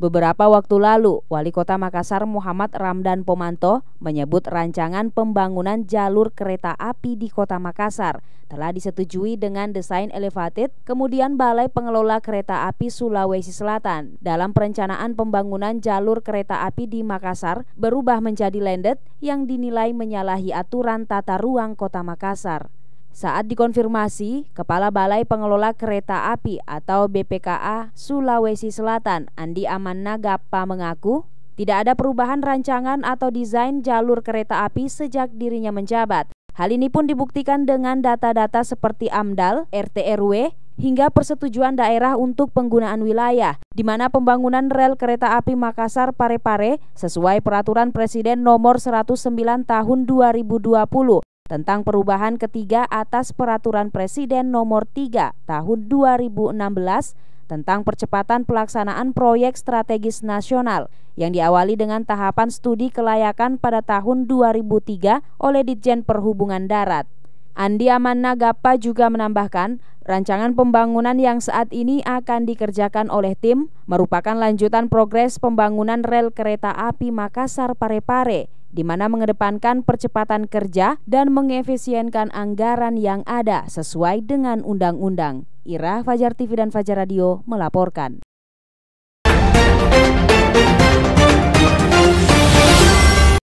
Beberapa waktu lalu, Wali Kota Makassar Muhammad Ramdan Pomanto menyebut rancangan pembangunan jalur kereta api di Kota Makassar telah disetujui dengan desain elevated, kemudian Balai Pengelola Kereta Api Sulawesi Selatan dalam perencanaan pembangunan jalur kereta api di Makassar berubah menjadi landed yang dinilai menyalahi aturan tata ruang Kota Makassar. Saat dikonfirmasi, Kepala Balai Pengelola Kereta Api atau BPKA Sulawesi Selatan, Andi Aman Nagapa mengaku, tidak ada perubahan rancangan atau desain jalur kereta api sejak dirinya menjabat. Hal ini pun dibuktikan dengan data-data seperti AMDAL, RTRW hingga persetujuan daerah untuk penggunaan wilayah, di mana pembangunan rel kereta api Makassar Parepare sesuai peraturan Presiden nomor 109 tahun 2020 tentang perubahan ketiga atas peraturan Presiden nomor 3 tahun 2016 tentang percepatan pelaksanaan proyek strategis nasional yang diawali dengan tahapan studi kelayakan pada tahun 2003 oleh Ditjen Perhubungan Darat. Andi Amanna Gappa juga menambahkan, rancangan pembangunan yang saat ini akan dikerjakan oleh tim merupakan lanjutan progres pembangunan rel kereta api Makassar Parepare di mana mengedepankan percepatan kerja dan mengefisienkan anggaran yang ada sesuai dengan undang-undang. Ira Fajar TV dan Fajar Radio melaporkan.